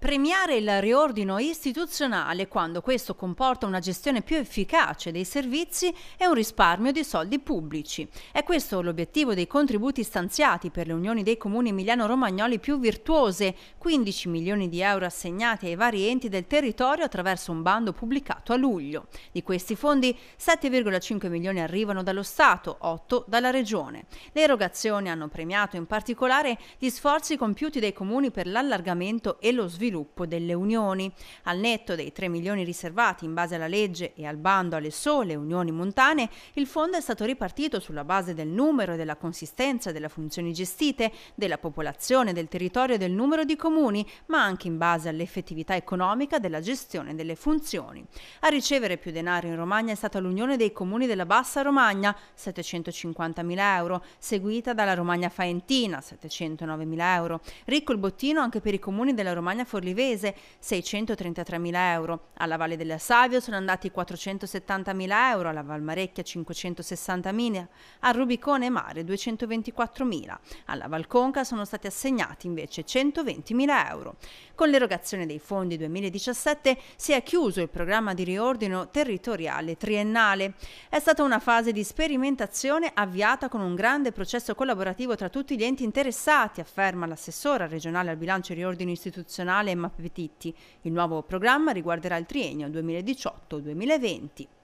Premiare il riordino istituzionale quando questo comporta una gestione più efficace dei servizi e un risparmio di soldi pubblici. È questo l'obiettivo dei contributi stanziati per le unioni dei comuni emiliano-romagnoli più virtuose, 15 milioni di euro assegnati ai vari enti del territorio attraverso un bando pubblicato a luglio. Di questi fondi 7,5 milioni arrivano dallo Stato, 8 dalla Regione. Le erogazioni hanno premiato in particolare gli sforzi compiuti dai comuni per l'allargamento e lo sviluppo sviluppo delle unioni. Al netto dei 3 milioni riservati in base alla legge e al bando alle sole unioni montane, il fondo è stato ripartito sulla base del numero e della consistenza delle funzioni gestite, della popolazione, del territorio e del numero di comuni, ma anche in base all'effettività economica della gestione delle funzioni. A ricevere più denaro in Romagna è stata l'Unione dei Comuni della Bassa Romagna, 750.000 euro, seguita dalla Romagna Faentina, 709.000 euro. Ricco il bottino anche per i comuni della Romagna Fortunata Forlivese 633.000 euro, alla Valle della Savio sono andati 470.000 euro, alla Valmarecchia 560.000, a Rubicone Mare 224.000, alla Valconca sono stati assegnati invece 120.000 euro. Con l'erogazione dei fondi 2017 si è chiuso il programma di riordino territoriale triennale. È stata una fase di sperimentazione avviata con un grande processo collaborativo tra tutti gli enti interessati, afferma l'assessora regionale al bilancio e riordino istituzionale Mappetitti. Il nuovo programma riguarderà il triennio 2018-2020.